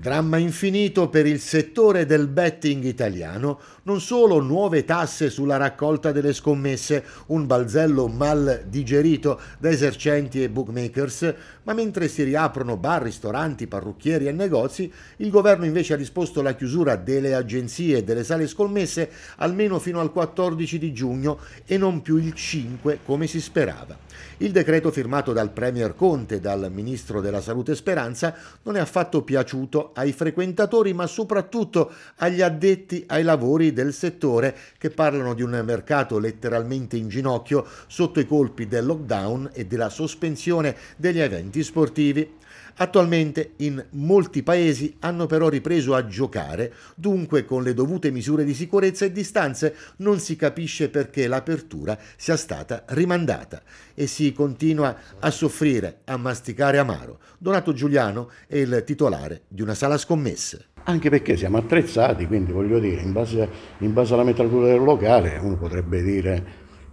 Dramma infinito per il settore del betting italiano, non solo nuove tasse sulla raccolta delle scommesse, un balzello mal digerito da esercenti e bookmakers, ma mentre si riaprono bar, ristoranti, parrucchieri e negozi, il governo invece ha disposto la chiusura delle agenzie e delle sale scommesse almeno fino al 14 di giugno e non più il 5 come si sperava. Il decreto firmato dal Premier Conte e dal Ministro della Salute Speranza non è affatto piaciuto ai frequentatori ma soprattutto agli addetti ai lavori del settore che parlano di un mercato letteralmente in ginocchio sotto i colpi del lockdown e della sospensione degli eventi sportivi. Attualmente in molti paesi hanno però ripreso a giocare, dunque con le dovute misure di sicurezza e distanze non si capisce perché l'apertura sia stata rimandata e si continua a soffrire, a masticare amaro. Donato Giuliano è il titolare di una sala scommesse. Anche perché siamo attrezzati, quindi voglio dire, in base, in base alla metratura del locale uno potrebbe dire,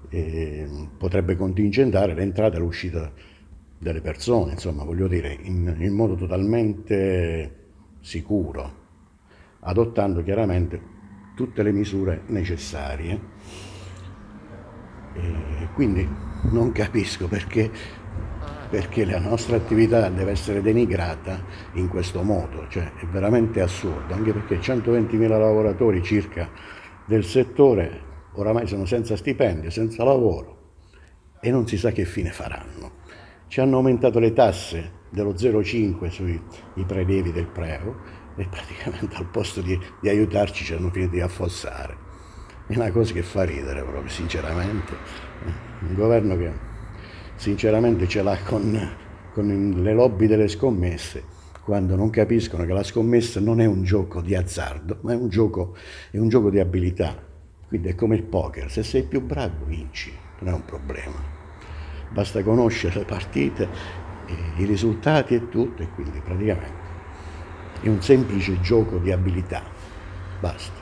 eh, potrebbe contingentare l'entrata e l'uscita delle persone, insomma, voglio dire, in, in modo totalmente sicuro, adottando chiaramente tutte le misure necessarie. E quindi non capisco perché perché la nostra attività deve essere denigrata in questo modo, cioè è veramente assurdo, anche perché 120.000 lavoratori circa del settore oramai sono senza stipendio, senza lavoro e non si sa che fine faranno. Ci hanno aumentato le tasse dello 0,5 sui prelievi del preo e praticamente al posto di, di aiutarci ci hanno finito di affossare. È una cosa che fa ridere proprio, sinceramente. Un governo che sinceramente ce l'ha con, con le lobby delle scommesse quando non capiscono che la scommessa non è un gioco di azzardo, ma è un gioco, è un gioco di abilità. Quindi è come il poker, se sei più bravo vinci, non è un problema. Basta conoscere le partite, eh, i risultati e tutto, e quindi praticamente è un semplice gioco di abilità. Basta.